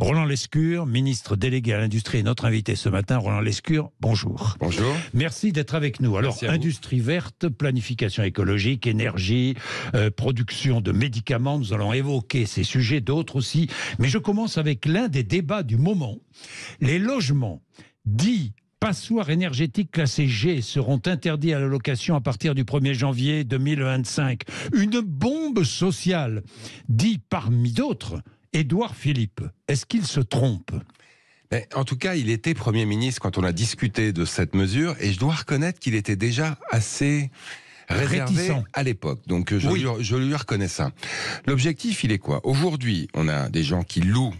Roland Lescure, ministre délégué à l'industrie, notre invité ce matin. Roland Lescure, bonjour. Bonjour. Merci d'être avec nous. Alors, industrie verte, planification écologique, énergie, euh, production de médicaments, nous allons évoquer ces sujets, d'autres aussi. Mais je commence avec l'un des débats du moment. Les logements dits passoires énergétiques classés G seront interdits à la location à partir du 1er janvier 2025. Une bombe sociale, dit parmi d'autres Édouard Philippe, est-ce qu'il se trompe ben, en tout cas, il était Premier ministre quand on a discuté de cette mesure, et je dois reconnaître qu'il était déjà assez réservé à l'époque. Donc je, lui, reconnais ça. L'objectif, il est quoi Aujourd'hui, on a des gens qui louent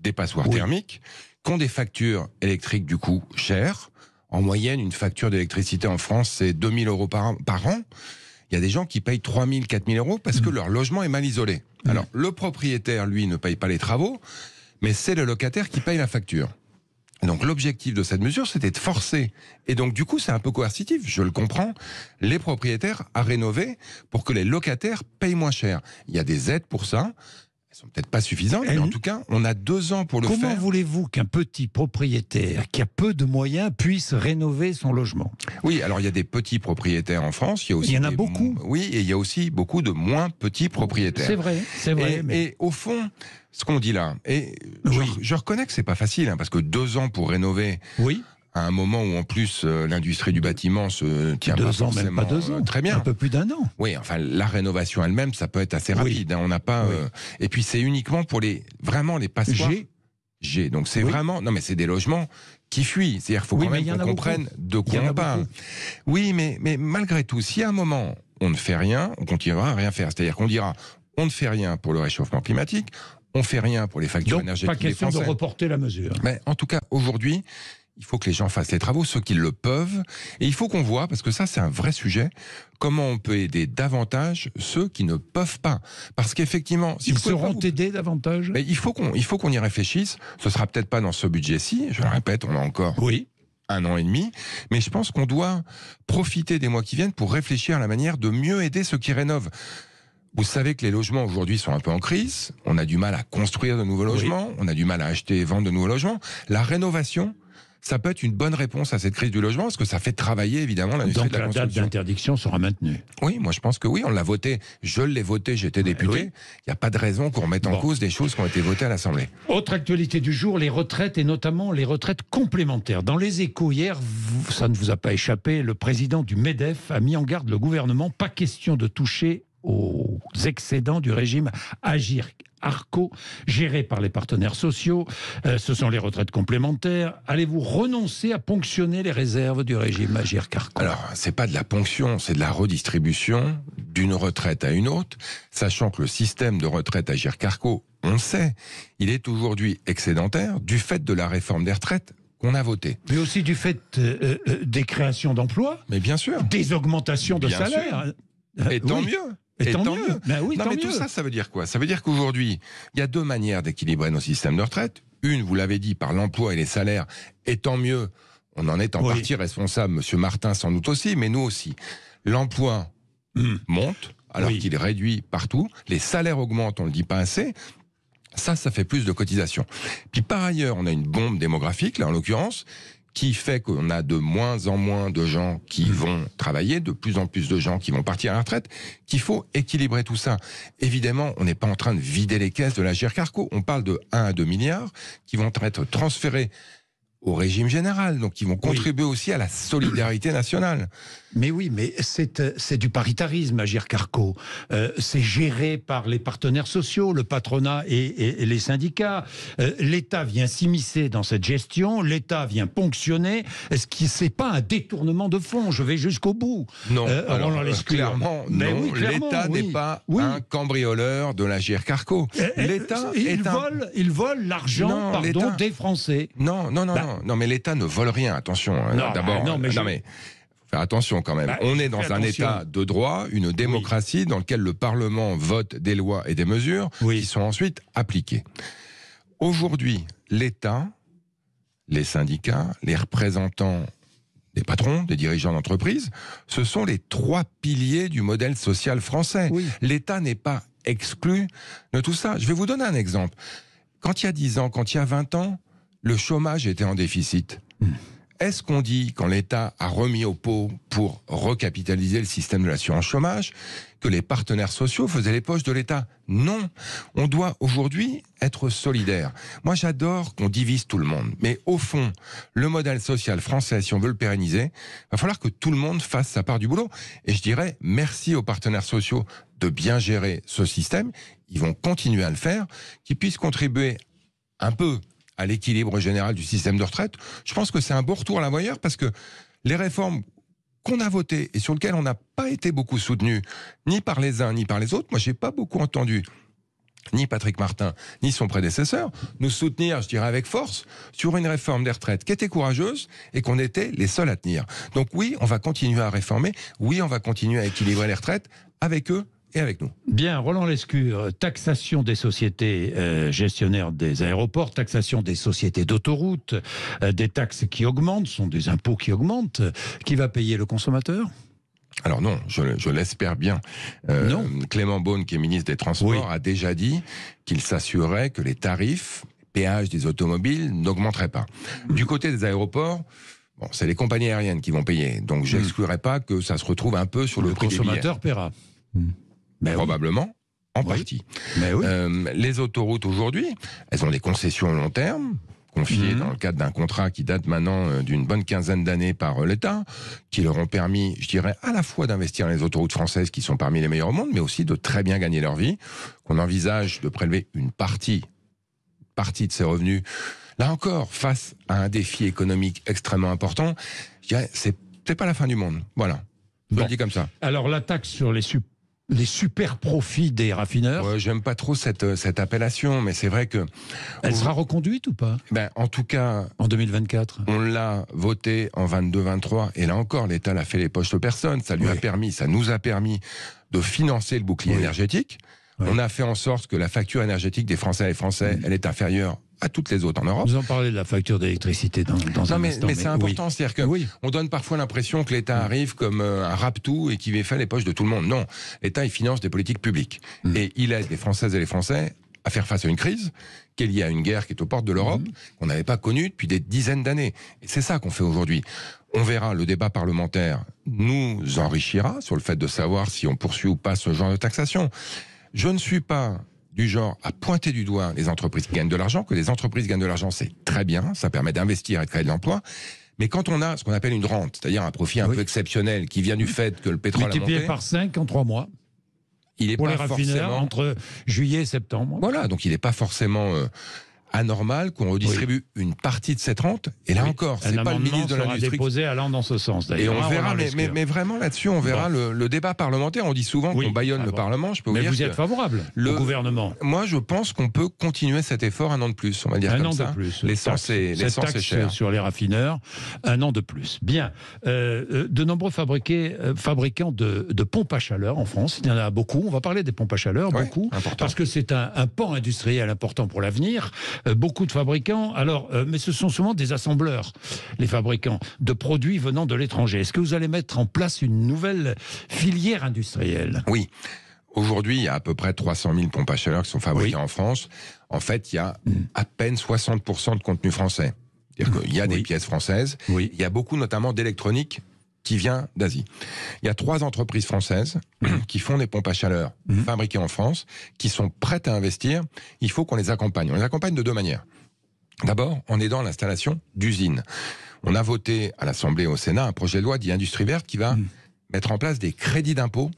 des passoires thermiques, qui ont des factures électriques du coup chères. En moyenne, une facture d'électricité en France, c'est 2000 euros Par an il y a des gens qui payent 3 000, 4 000 euros parce que mm. leur logement est mal isolé. Mm. Alors, le propriétaire, lui, ne paye pas les travaux, mais c'est le locataire qui paye la facture. Donc l'objectif de cette mesure, c'était de forcer. Et donc du coup, c'est un peu coercitif, je le comprends, les propriétaires à rénover pour que les locataires payent moins cher. Il y a des aides pour ça sont peut-être pas suffisantes, eh mais en tout cas, on a deux ans pour le faire. Comment voulez-vous qu'un petit propriétaire qui a peu de moyens puisse rénover son logement Oui, alors il y a des petits propriétaires en France. Il y, a aussi il y en a beaucoup. Oui, et il y a aussi beaucoup de moins petits propriétaires. C'est vrai, c'est vrai. Et, au fond, ce qu'on dit là. Et je, reconnais que c'est pas facile, hein, parce que deux ans pour rénover. Oui à un moment où en plus euh, l'industrie du bâtiment se tient deux ans, même pas deux ans, euh, très bien, un peu plus d'un an. Oui, enfin la rénovation elle-même, ça peut être assez rapide. Hein. on n'a pas. Euh, et puis c'est uniquement pour les vraiment les passagers. G. G. Donc c'est vraiment non mais c'est des logements qui fuient. C'est-à-dire faut quand même qu'on comprenne de quoi on parle. Oui, mais mais malgré tout, si à un moment on ne fait rien, on continuera à rien faire. C'est-à-dire qu'on dira on ne fait rien pour le réchauffement climatique, on fait rien pour les factures Donc, énergétiques. Pas question de reporter la mesure. Mais en tout cas, aujourd'hui, il faut que les gens fassent les travaux, ceux qui le peuvent. Et il faut qu'on voit, parce que ça c'est un vrai sujet, comment on peut aider davantage ceux qui ne peuvent pas. Parce qu'effectivement, si ils seront aidés davantage. il faut qu'on, il faut qu'on y réfléchisse. Ce sera peut-être pas dans ce budget-ci. Je le répète, on a encore. Oui un an et demi. Mais je pense qu'on doit profiter des mois qui viennent pour réfléchir à la manière de mieux aider ceux qui rénovent. Vous savez que les logements aujourd'hui sont un peu en crise. On a du mal à construire de nouveaux logements. On a du mal à acheter et vendre de nouveaux logements. La rénovation, ça peut être une bonne réponse à cette crise du logement, parce que ça fait travailler évidemment l'industrie de la, la date d'interdiction sera maintenue. Oui, moi je pense que oui, on l'a voté. Je l'ai voté, j'étais député. Il n'y a pas de raison qu'on remette en cause des choses qui ont été votées à l'Assemblée. Autre actualité du jour, les retraites et notamment les retraites complémentaires. Dans les échos hier, ça ne vous a pas échappé, le président du MEDEF a mis en garde le gouvernement, pas question de toucher aux excédents du régime Agir Arco, géré par les partenaires sociaux. Euh, ce sont les retraites complémentaires. Allez-vous renoncer à ponctionner les réserves du régime Agir Carco Alors, c'est pas de la ponction, c'est de la redistribution d'une retraite à une autre, sachant que le système de retraite Agir Carco, on sait, il est aujourd'hui excédentaire du fait de la réforme des retraites qu'on a votée. Mais aussi du fait euh, euh, des créations d'emplois. Mais bien sûr. Des augmentations de salaires. Et tant mieux. Et, tant, mieux. Bah non, mais tout ça, ça veut dire quoi Ça veut dire qu'aujourd'hui, il y a deux manières d'équilibrer nos systèmes de retraite. Une, vous l'avez dit, par l'emploi et les salaires, et tant mieux. On en est en partie responsable, Monsieur Martin sans doute aussi, mais nous aussi. L'emploi mmh. monte, alors qu'il réduit partout. Les salaires augmentent, on le dit pas assez. Ça, ça fait plus de cotisations. Puis par ailleurs, on a une bombe démographique, là en l'occurrence, qui fait qu'on a de moins en moins de gens qui mmh. vont travailler, de plus en plus de gens qui vont partir à la retraite, qu'il faut équilibrer tout ça. Évidemment, on n'est pas en train de vider les caisses de la GR On parle de 1 à 2 milliards qui vont être transférés au régime général. Donc ils vont contribuer aussi à la solidarité nationale. Mais oui, mais c'est euh, du paritarisme, Agir Carco. Euh, c'est géré par les partenaires sociaux, le patronat et, les syndicats. Euh, L'État vient s'immiscer dans cette gestion, l'État vient ponctionner. Est-ce que c'est pas un détournement de fonds Je vais jusqu'au bout. Non, clairement, ben non. L'État n'est pas un cambrioleur de l'Agir Carco. L'État il, un... il vole l'argent, des Français. Non, non, non. Ben, non non, mais l'État ne vole rien. Attention. Hein, d'abord. non, mais, faire attention quand même. Bah, on est dans un État de droit, une démocratie dans lequel le Parlement vote des lois et des mesures qui sont ensuite appliquées. Aujourd'hui, l'État, les syndicats, les représentants des patrons, des dirigeants d'entreprise, ce sont les trois piliers du modèle social français. L'État n'est pas exclu de tout ça. Je vais vous donner un exemple. Quand il y a 10 ans, quand il y a 20 ans, le chômage était en déficit. Hmm. Est-ce qu'on dit, quand l'État a remis au pot pour recapitaliser le système de l'assurance chômage, que les partenaires sociaux faisaient les poches de l'État Non. On doit aujourd'hui être solidaire. Moi, j'adore qu'on divise tout le monde. Mais au fond, le modèle social français, si on veut le pérenniser, va falloir que tout le monde fasse sa part du boulot. Et je dirais merci aux partenaires sociaux de bien gérer ce système. Ils vont continuer à le faire, qu'ils puissent contribuer un peu à l'équilibre général du système de retraite. Je pense que c'est un bon retour à la voyeur parce que les réformes qu'on a votées et sur lesquelles on n'a pas été beaucoup soutenu, ni par les uns ni par les autres, moi j'ai pas beaucoup entendu ni Patrick Martin, ni son prédécesseur, nous soutenir, je dirais avec force, sur une réforme des retraites qui était courageuse et qu'on était les seuls à tenir. Donc oui, on va continuer à réformer, oui, on va continuer à équilibrer les retraites avec eux et avec nous. Bien, Roland Lescure, taxation des sociétés euh, gestionnaires des aéroports, taxation des sociétés d'autoroutes, euh, des taxes qui augmentent, sont des impôts qui augmentent. Qui va payer le consommateur alors non, je, l'espère bien. Euh, non. Clément Beaune, qui est ministre des Transports, a déjà dit qu'il s'assurait que les tarifs, péages des automobiles n'augmenteraient pas. Mm. Du côté des aéroports, Bon, c'est les compagnies aériennes qui vont payer. Donc, je mm. n'exclurais pas que ça se retrouve un peu sur le, le consommateur paiera. Mm. Ben probablement. En partie. Mais ben euh, les autoroutes aujourd'hui, elles ont des concessions à long terme, confiées mhm. dans le cadre d'un contrat qui date maintenant euh, d'une bonne quinzaine d'années par euh, l'État, qui leur ont permis, je dirais, à la fois d'investir dans les autoroutes françaises qui sont parmi les meilleures au monde, mais aussi de très bien gagner leur vie, qu'on envisage de prélever une partie, partie de ces revenus. Là encore, face à un défi économique extrêmement important, je dirais, c'est, pas la fin du monde. Voilà. Bon. le dit comme ça. Alors la taxe sur les supports les super profits des raffineurs. J'aime pas trop cette, euh, cette appellation, mais c'est vrai que. Elle sera reconduite ou pas ben, En tout cas. En 2024. On l'a voté en 22-23, et là encore, l'État l'a fait les poches aux personnes. Ça lui a permis, ça nous a permis de financer le bouclier énergétique. On a fait en sorte que la facture énergétique des Français et Français, elle est inférieure à toutes les autres en Europe. Vous en parlez de la facture d'électricité dans, dans non, un mais, Mais c'est important, c'est-à-dire qu'on donne parfois l'impression que l'État mm. arrive comme euh, un rap-tout et qu'il fait les poches de tout le monde. Non, l'État, il finance des politiques publiques. Mm. Et il aide les Françaises et les Français à faire face à une crise qui est liée à une guerre qui est aux portes de l'Europe, mm. qu'on n'avait pas connue depuis des dizaines d'années. c'est ça qu'on fait aujourd'hui. On verra, le débat parlementaire nous enrichira sur le fait de savoir si on poursuit ou pas ce genre de taxation. Je ne suis pas du genre à pointer du doigt les entreprises qui gagnent de l'argent, que les entreprises gagnent de l'argent, c'est très bien, ça permet d'investir et de créer de l'emploi. Mais quand on a ce qu'on appelle une rente, c'est-à-dire un profit un peu exceptionnel qui vient du fait que le pétrole a monté, par 5 en 3 mois. Il est pour pas les entre juillet et septembre. Voilà, donc il n'est pas forcément euh, anormal qu'on redistribue une partie de cette rente. Et là encore, c'est pas le ministre de l'Industrie. déposé allant dans ce sens. Et on ah, verra, mais, hein. mais, vraiment là-dessus, on verra le, débat parlementaire. On dit souvent qu'on baillonne ah le Parlement. Je peux vous mais dire vous êtes favorable le au gouvernement. Moi, je pense qu'on peut continuer cet effort un an de plus. On va dire un comme an de plus. L'essence est, est chère. sur les raffineurs, un an de plus. Bien. Euh, euh, de nombreux euh, fabricants de, pompes à chaleur en France, il y en a beaucoup. On va parler des pompes à chaleur, beaucoup, important. parce que c'est un, un industriel important pour l'avenir. Euh, beaucoup de fabricants. Alors, euh, mais ce sont souvent des assembleurs, les fabricants de produits venant de l'étranger. Est-ce que vous allez mettre en place une nouvelle filière industrielle Oui. Aujourd'hui, il y a à peu près 300 000 pompes à chaleur qui sont fabriquées en France. En fait, il y a mm. à peine 60% de contenu français. Il y a des pièces françaises. Il y a beaucoup notamment d'électronique qui vient d'Asie. Il y a trois entreprises françaises qui font des pompes à chaleur mhm. fabriquées en France, qui sont prêtes à investir. Il faut qu'on les accompagne. On les accompagne de deux manières. D'abord, en aidant l'installation d'usines. On a voté à l'Assemblée et au Sénat un projet de loi dit industrie verte qui va mhm. mettre en place des crédits d'impôt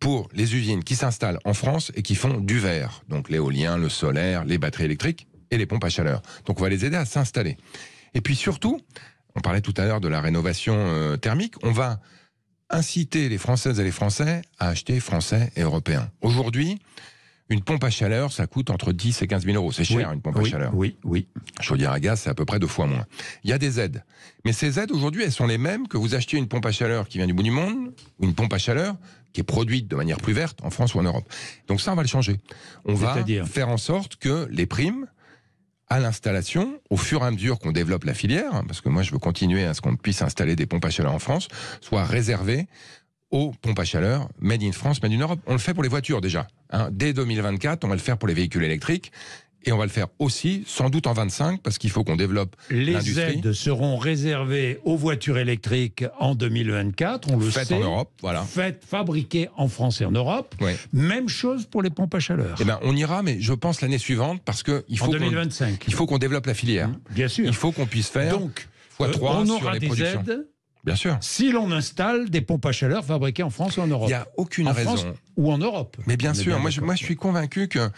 pour les usines qui s'installent en France et qui font du verre, donc l'éolien, le solaire, les batteries électriques et les pompes à chaleur. Donc on va les aider à s'installer. Et puis surtout, on parlait tout à l'heure de la rénovation euh, thermique. On va inciter les Françaises et les Français à acheter français et européen. Aujourd'hui, une pompe à chaleur, ça coûte entre 10 et 15 000 euros. C'est cher, une pompe à chaleur. Oui, oui. Chaudière à gaz, c'est à peu près deux fois moins. Il y a des aides. Mais ces aides, aujourd'hui, elles sont les mêmes que vous achetez une pompe à chaleur qui vient du bout du monde, ou une pompe à chaleur qui est produite de manière plus verte en France ou en Europe. Donc ça, on va le changer. On va faire en sorte que les primes à l'installation, au fur et à mesure qu'on développe la filière, hein, parce que moi je veux continuer à ce qu'on puisse installer des pompes à chaleur en France, soit réservé aux pompes à chaleur made in France, made in Europe. On le fait pour les voitures déjà. Hein. Dès 2024, on va le faire pour les véhicules électriques et on va le faire aussi, sans doute en 25, parce qu'il faut qu'on développe l'industrie. Les aides seront réservées aux voitures électriques en 2024, on le Faites sait. en Europe, voilà. Faites fabriquées en France et en Europe. Même chose pour les pompes à chaleur. Eh ben, on ira, mais je pense l'année suivante, parce que il faut Il faut qu'on développe la filière. Mmh, bien sûr. Il faut qu'on puisse faire. Donc, fois 3 euh, on aura sur les productions. aides. Bien sûr. Si l'on installe des pompes à chaleur fabriquées en France ou en Europe. Il n'y a aucune en raison. France ou en Europe. Mais bien sûr, moi, je, moi je suis convaincu que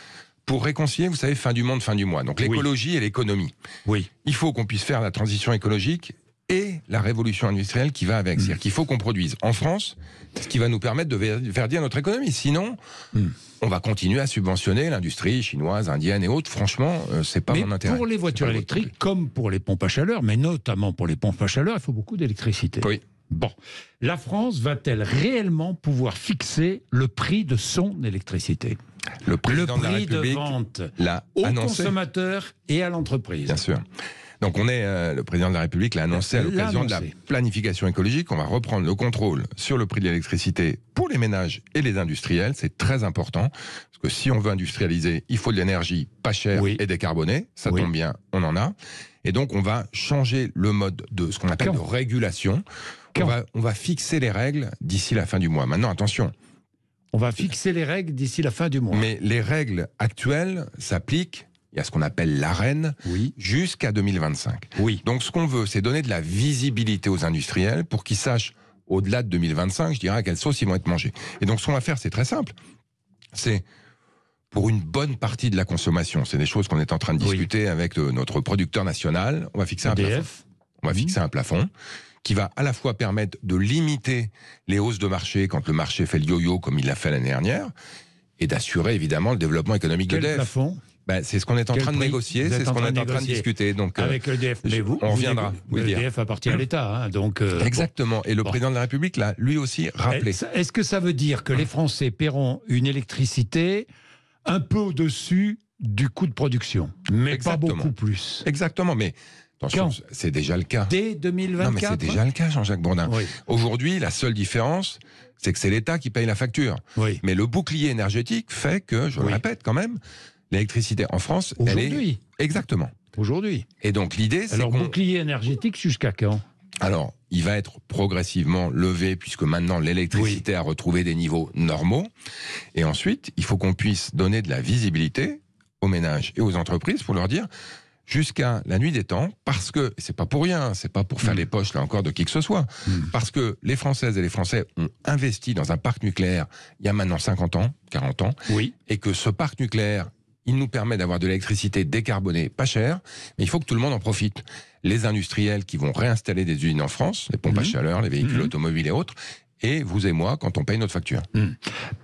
pour réconcilier, vous savez, fin du monde, fin du mois. Donc l'écologie et l'économie. Oui. Il faut qu'on puisse faire la transition écologique et la révolution industrielle qui va avec. Hmm. C'est-à-dire qu'il faut qu'on produise en France, ce qui va nous permettre de verdir notre économie. Sinon, hmm. on va continuer à subventionner l'industrie chinoise, indienne et autres. Franchement, euh, c'est pas mon intérêt. Pour les voitures électriques, comme pour les pompes à chaleur, mais notamment pour les pompes à chaleur, il faut beaucoup d'électricité. Oui. Bon, la France va-t-elle réellement pouvoir fixer le prix de son électricité le prix de, la vente l'a au annoncé. consommateur et à l'entreprise. Bien sûr. Donc on est, euh, le président de la République l'a annoncé à l'occasion de la planification écologique. On va reprendre le contrôle sur le prix de l'électricité pour les ménages et les industriels. C'est très important parce que si on veut industrialiser, il faut de l'énergie pas chère et décarbonée. Ça tombe bien, on en a. Et donc on va changer le mode de ce qu'on appelle de régulation. on va fixer les règles d'ici la fin du mois. Maintenant, attention. On va fixer les règles d'ici la fin du mois. Mais les règles actuelles s'appliquent il y a ce qu'on appelle l'arène, oui. jusqu'à 2025. Oui. Donc ce qu'on veut, c'est donner de la visibilité aux industriels pour qu'ils sachent, au-delà de 2025, je dirais, qu'elles quelle sauce vont être mangés. Et donc ce qu'on va faire, c'est très simple. C'est pour une bonne partie de la consommation, c'est des choses qu'on est en train de discuter avec euh, notre producteur national, on va fixer un On va fixer mmh. un plafond qui va à la fois permettre de limiter les hausses de marché quand le marché fait le yo-yo comme il l'a fait l'année dernière, et d'assurer évidemment le développement économique de l'EDF. Ben, c'est ce qu'on est en train de négocier, c'est ce qu'on est en train de discuter. Donc, euh, Avec l'EDF, mais vous, on reviendra. L'EDF appartient à hein l'État. Hein, donc, euh, Exactement. Et le président de la République l'a lui aussi eh, rappelé. Est-ce que ça veut dire que les Français paieront une électricité un peu au-dessus du coût de production, mais pas beaucoup plus Exactement. Mais c'est déjà le cas. Dès 2024 Non, mais c'est déjà le cas, Jean-Jacques Bourdin. Aujourd'hui, la seule différence, c'est que c'est l'État qui paye la facture. Mais le bouclier énergétique fait que, je le répète quand même, l'électricité en France, elle est... Exactement. Aujourd'hui. Et donc l'idée, c'est Alors, bouclier énergétique jusqu'à quand Alors, il va être progressivement levé puisque maintenant l'électricité a retrouvé des niveaux normaux. Et ensuite, il faut qu'on puisse donner de la visibilité aux ménages et aux entreprises pour leur dire jusqu'à la nuit des temps, parce que, c'est pas pour rien, c'est pas pour faire mm. les poches, là encore, de qui que ce soit, mm. parce que les Françaises et les Français ont investi dans un parc nucléaire il y a maintenant 50 ans, 40 ans, oui. et que ce parc nucléaire, il nous permet d'avoir de l'électricité décarbonée pas chère, mais il faut que tout le monde en profite. Les industriels qui vont réinstaller des usines en France, les pompes à mm. chaleur, les véhicules automobiles et autres, et vous et moi quand on paye notre facture.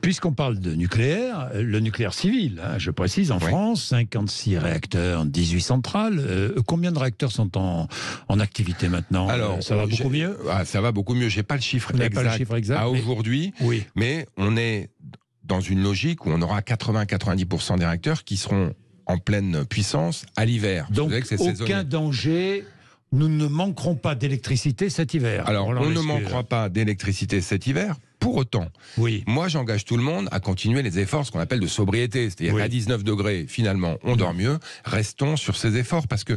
Puisqu'on parle de nucléaire, le nucléaire civil, hein, je précise, en France, 56 réacteurs, 18 centrales. Euh, combien de réacteurs sont en, activité maintenant Alors, euh, ça va euh, beaucoup mieux ah, Ça va beaucoup mieux. J'ai pas le chiffre Pas le chiffre exact à aujourd'hui. Oui. Mais on est dans une logique où on aura 80-90% des réacteurs qui seront en pleine puissance à l'hiver. Donc, aucun danger nous ne manquerons pas d'électricité cet hiver. Alors, on ne manquera pas d'électricité cet hiver. Pour autant, oui. moi j'engage tout le monde à continuer les efforts, ce qu'on appelle de sobriété, c'est-à-dire à 19 degrés, finalement, on mm. dort mieux, restons sur ces efforts, parce que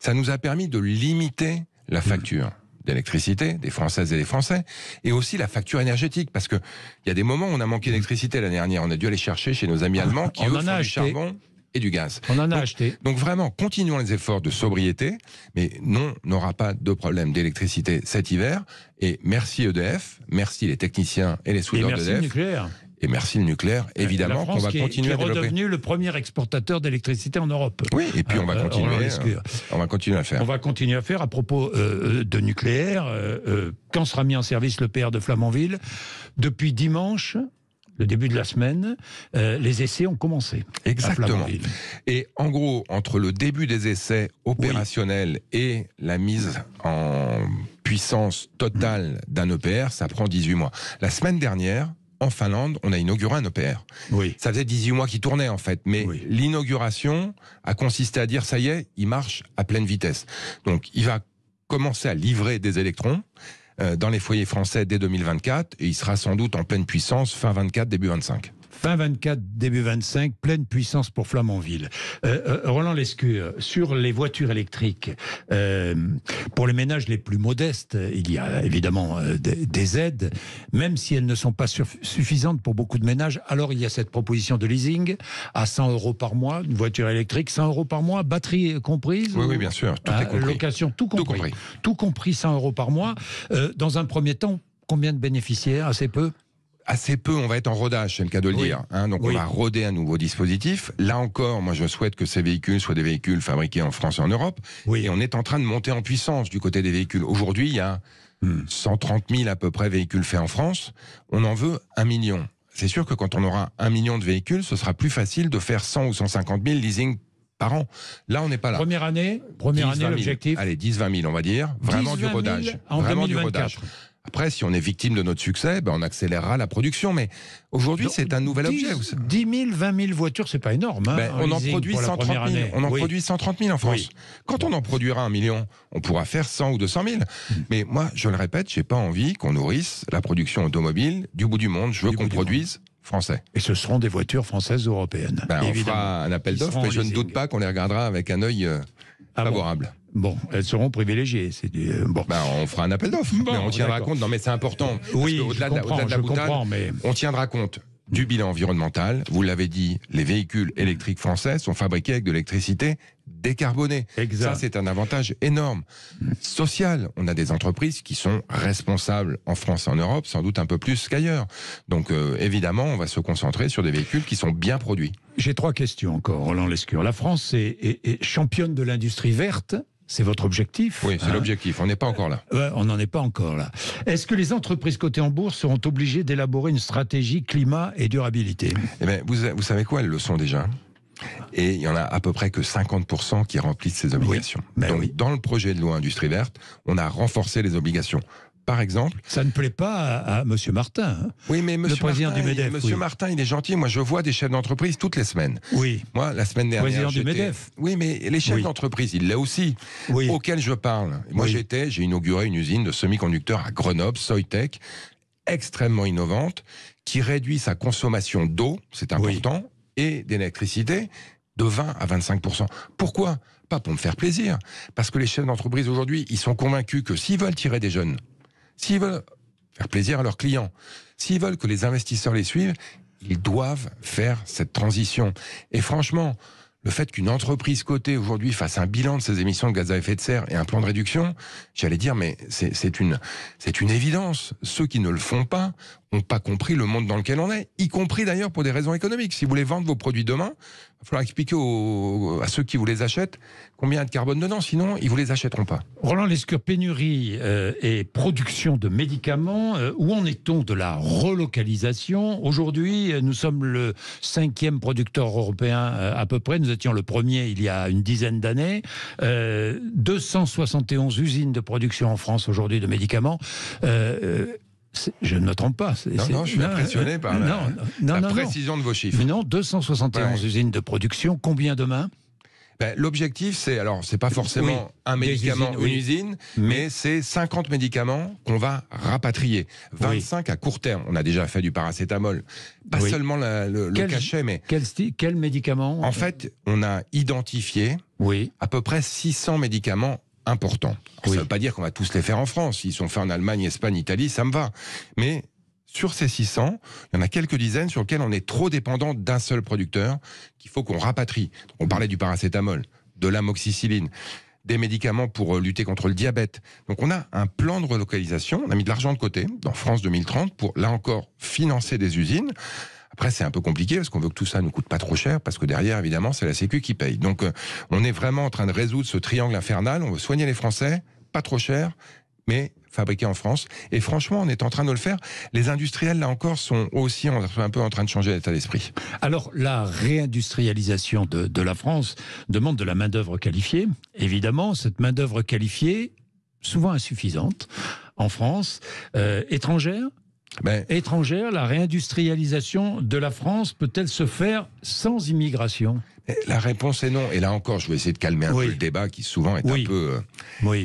ça nous a permis de limiter la mm. facture d'électricité des Françaises et des Français, et aussi la facture énergétique, parce qu'il y a des moments où on a manqué mm. d'électricité l'année dernière, on a dû aller chercher chez nos amis allemands qui ont du charbon et du gaz. On en a acheté. Donc vraiment, continuons les efforts de sobriété, mais non, n'aura pas de problème d'électricité cet hiver. Et merci EDF, merci les techniciens et les soudeurs d'EDF. Et merci le nucléaire. Et merci le nucléaire, euh, évidemment, qu'on va continuer à qui est à redevenu le premier exportateur d'électricité en Europe. Oui, et puis on va euh, euh, continuer. On, va continuer à faire. On va continuer à faire. À propos de nucléaire, quand sera mis en service le PR de Flamanville Depuis dimanche, le début de la semaine, euh, les essais ont commencé. Exactement. Et en gros, entre le début des essais opérationnels et la mise en puissance totale d'un EPR, ça prend 18 mois. La semaine dernière, en Finlande, on a inauguré un EPR. Oui. Ça faisait 18 mois qu'il tournait en fait, mais l'inauguration a consisté à dire ça y est, il marche à pleine vitesse. Donc il va commencer à livrer des électrons euh, dans les foyers français dès 2024 et il sera sans doute en pleine puissance fin 24, début 25. Fin 24, début 25, pleine puissance pour Flamanville. Euh, euh, Roland Lescure, sur les voitures électriques, euh, pour les ménages les plus modestes, il y a évidemment des, aides, même si elles ne sont pas suffisantes pour beaucoup de ménages. Alors il y a cette proposition de leasing à 100 euros par mois, une voiture électrique, 100 euros par mois, batterie comprise. Oui, oui, bien sûr, tout est ah, compris. Location, tout compris, tout compris. 100 euros par mois. dans un premier temps, combien de bénéficiaires Assez peu assez peu, on va être en rodage, c'est le cas de le dire. Hein. donc on va roder un nouveau dispositif. Là encore, moi je souhaite que ces véhicules soient des véhicules fabriqués en France et en Europe. Oui. Et on est en train de monter en puissance du côté des véhicules. Aujourd'hui, il y a 130 hmm. 000 à peu près véhicules faits en France. On en veut un million. C'est sûr que quand on aura un million de véhicules, ce sera plus facile de faire 100 ou 150 000 leasing par an. Là, on n'est pas là. Première année, première année, l'objectif. Allez, 10-20 000, on va dire. Vraiment du rodage. vraiment 2024. du rodage. Après, si on est victime de notre succès, ben on accélérera la production. Mais aujourd'hui, c'est un nouvel objet. 10 000, 20 000 voitures, c'est pas énorme. Hein, ben, on, en produit, 130 000, on en produit 130 en France. Quand on en produira un million, on pourra faire 100 ou 200 000. Hmm. Mais moi, je le répète, j'ai pas envie qu'on nourrisse la production automobile du bout du monde. Je veux qu'on produise français. Et ce seront des voitures françaises européennes. Ben, on fera un appel d'offres, mais je ne doute pas qu'on les regardera avec un œil euh, ah favorable. Bon, elles seront privilégiées. C'est euh, bah, on fera un appel d'offres, on tiendra compte. Non, mais c'est important. Oui, au-delà de, la on tiendra compte du bilan environnemental. Vous l'avez dit, les véhicules électriques français sont fabriqués avec de l'électricité décarbonée. Exact. Ça, c'est un avantage énorme. Social, on a des entreprises qui sont responsables en France et en Europe, sans doute un peu plus qu'ailleurs. Donc, euh, évidemment, on va se concentrer sur des véhicules qui sont bien produits. J'ai trois questions encore, Roland Lescure. La France est championne de l'industrie verte c'est votre objectif Oui, c'est hein. l'objectif. On n'est pas encore là. on n'en est pas encore là. Est-ce que les entreprises cotées en bourse seront obligées d'élaborer une stratégie climat et durabilité eh bien, vous, savez quoi Elles le sont déjà. Et il y en a à peu près que 50% qui remplissent ces obligations. Ben Donc, dans le projet de loi Industrie verte, on a renforcé les obligations par exemple. Ça ne plaît pas à, Monsieur M. Martin. Hein. Oui, mais Monsieur le président Martin, du MEDEF. Monsieur Martin, il est gentil. Moi, je vois des chefs d'entreprise toutes les semaines. Oui. Moi, la semaine dernière. Président du MEDEF. Oui, mais les chefs d'entreprise, il l'est aussi. Oui. Auxquels je parle. Moi, j'étais, j'ai inauguré une usine de semi-conducteurs à Grenoble, Soytech, extrêmement innovante, qui réduit sa consommation d'eau, c'est important, et d'électricité de 20 à 25 Pourquoi Pas pour me faire plaisir, parce que les chefs d'entreprise aujourd'hui, ils sont convaincus que s'ils veulent tirer des jeunes S'ils veulent faire plaisir à leurs clients, s'ils veulent que les investisseurs les suivent, ils doivent faire cette transition. Et franchement, le fait qu'une entreprise cotée aujourd'hui fasse un bilan de ses émissions de gaz à effet de serre et un plan de réduction, j'allais dire, mais c'est une, c'est une évidence. Ceux qui ne le font pas n'ont pas compris le monde dans lequel on est, y compris d'ailleurs pour des raisons économiques. Si vous voulez vendre vos produits demain, il va falloir expliquer à ceux qui vous les achètent combien de carbone dedans, sinon ils vous les achèteront pas. Roland Lescure, pénurie euh, et production de médicaments, euh, où en est-on de la relocalisation Aujourd'hui, euh, nous sommes le cinquième producteur européen à peu près, nous étions le premier il y a une dizaine d'années. 271 usines de production en France aujourd'hui de médicaments. Je ne me trompe pas. Non, je suis impressionné euh, par la, précision de vos chiffres. non, 271 usines de production, combien demain ben, L'objectif, c'est alors c'est pas forcément un médicament, ou une usine, mais c'est 50 médicaments qu'on va rapatrier. 25 à court terme. On a déjà fait du paracétamol, pas seulement le, cachet, mais quel, quel médicament En fait, on a identifié à peu près 600 médicaments important. Ça ne veut pas dire qu'on va tous les faire en France. Ils sont faits en Allemagne, Espagne, Italie, ça me va. Mais sur ces 600, il y en a quelques dizaines sur lesquelles on est trop dépendant d'un seul producteur qu'il faut qu'on rapatrie. On parlait du paracétamol, de l'amoxicilline, des médicaments pour euh, lutter contre le diabète. Donc on a un plan de relocalisation, on a mis de l'argent de côté dans France 2030 pour, là encore, financer des usines après, c'est un peu compliqué parce qu'on veut que tout ça nous coûte pas trop cher parce que derrière, évidemment, c'est la Sécu qui paye. Donc, euh, on est vraiment en train de résoudre ce triangle infernal. On veut soigner les Français, pas trop cher, mais fabriqué en France. Et franchement, on est en train de le faire. Les industriels, là encore, sont aussi un peu en train de changer d'état d'esprit. Alors, la réindustrialisation de, la France demande de la main-d'œuvre qualifiée. Évidemment, cette main-d'œuvre qualifiée, souvent insuffisante en France, euh, étrangère, ben, étrangère, la réindustrialisation de la France peut-elle se faire sans immigration eh, La réponse est non. Et là encore, je vais essayer de calmer un peu le débat qui souvent est un peu euh,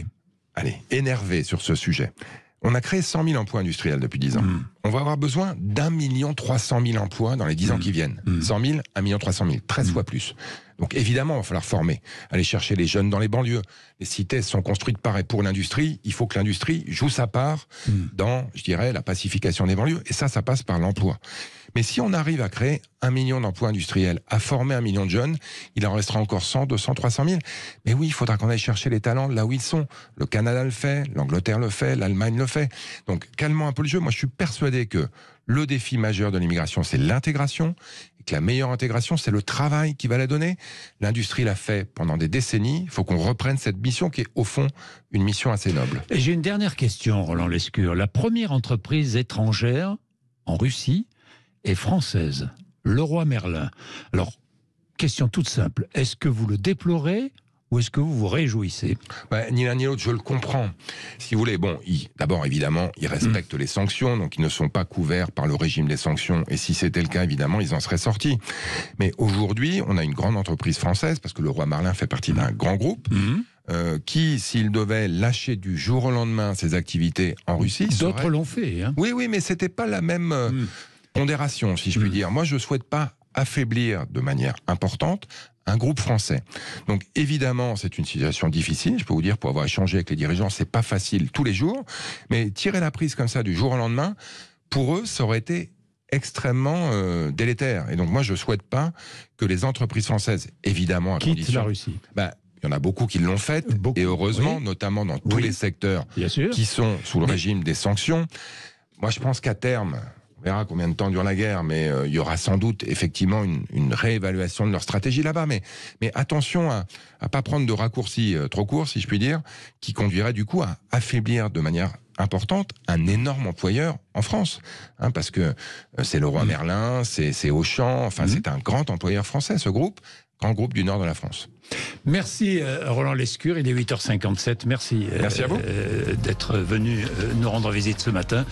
Allez, énervé sur ce sujet. On a créé 100 000 emplois industriels depuis 10 ans. Hmm on va avoir besoin d'un million trois cent mille emplois dans les dix ans mmh. qui viennent. Mmh. Cent mille, un million trois cent mille, treize mmh. fois plus. Donc évidemment, il va falloir former, aller chercher les jeunes dans les banlieues. Les cités sont construites par et pour l'industrie. Il faut que l'industrie joue sa part dans, je dirais, la pacification des banlieues. Et ça, ça passe par l'emploi. Mais si on arrive à créer un million d'emplois industriels, à former un million de jeunes, il en restera encore 100, 200, 300 mille. Mais oui, il faudra qu'on aille chercher les talents là où ils sont. Le Canada le fait, l'Angleterre le fait, l'Allemagne le fait. Donc calmons un peu le jeu. Moi, je suis persuadé que le défi majeur de l'immigration, c'est l'intégration, et que la meilleure intégration, c'est le travail qui va la donner. L'industrie l'a fait pendant des décennies, il faut qu'on reprenne cette mission qui est au fond une mission assez noble. j'ai une dernière question, Roland Lescure. La première entreprise étrangère en Russie est française, le Leroy Merlin. Alors, question toute simple, est-ce que vous le déplorez ou est-ce que vous vous réjouissez bah, Ni l'un ni l'autre, je le comprends. Si vous voulez, bon, d'abord évidemment, ils respectent mm. les sanctions, donc ils ne sont pas couverts par le régime des sanctions. Et si c'était le cas, évidemment, ils en seraient sortis. Mais aujourd'hui, on a une grande entreprise française, parce que le roi Marlin fait partie d'un grand groupe. Mm. Euh, qui, s'il devait lâcher du jour au lendemain ses activités en Russie, d'autres l'ont fait. Hein. Oui, oui, mais c'était pas la même euh, mm. pondération, si je puis dire. Moi, je souhaite pas affaiblir de manière importante un groupe français. Donc évidemment, c'est une situation difficile. Je peux vous dire, pour avoir échangé avec les dirigeants, c'est pas facile tous les jours. Mais tirer la prise comme ça du jour au lendemain, pour eux, ça aurait été extrêmement euh, délétère. Et donc moi, je souhaite pas que les entreprises françaises, évidemment, à quittent la Russie. Bah, il y en a beaucoup qui l'ont fait, et heureusement, notamment dans tous les secteurs qui sont sous le régime des sanctions. Moi, je pense qu'à terme, verra combien de temps dure la guerre, mais euh, il y aura sans doute effectivement une, réévaluation de leur stratégie là-bas. Mais, mais attention à ne pas prendre de raccourcis euh, trop courts, si je puis dire, qui conduirait du coup à affaiblir de manière importante un énorme employeur en France. Hein, parce que euh, c'est Leroy roi mmh. Merlin, c'est Auchan, enfin mmh. c'est un grand employeur français, ce groupe, grand groupe du nord de la France. Merci Roland Lescure, il est 8h57. Merci, Merci d'être venu nous rendre visite ce matin.